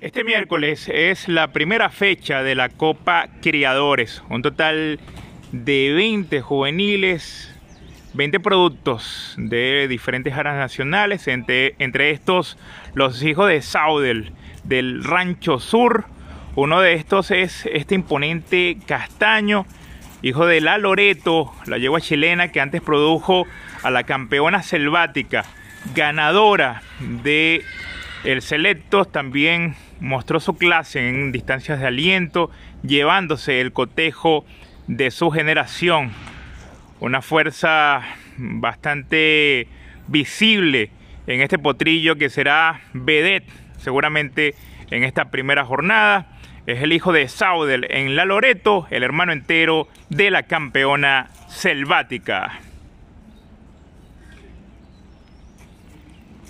Este miércoles es la primera fecha de la Copa Criadores, un total de 20 juveniles, 20 productos de diferentes áreas nacionales, entre, entre estos los hijos de Saudel del Rancho Sur, uno de estos es este imponente castaño, hijo de la Loreto, la yegua chilena que antes produjo a la campeona selvática, ganadora de el Selectos también mostró su clase en distancias de aliento, llevándose el cotejo de su generación. Una fuerza bastante visible en este potrillo que será Vedette, seguramente en esta primera jornada. Es el hijo de Saudel en La Loreto, el hermano entero de la campeona selvática.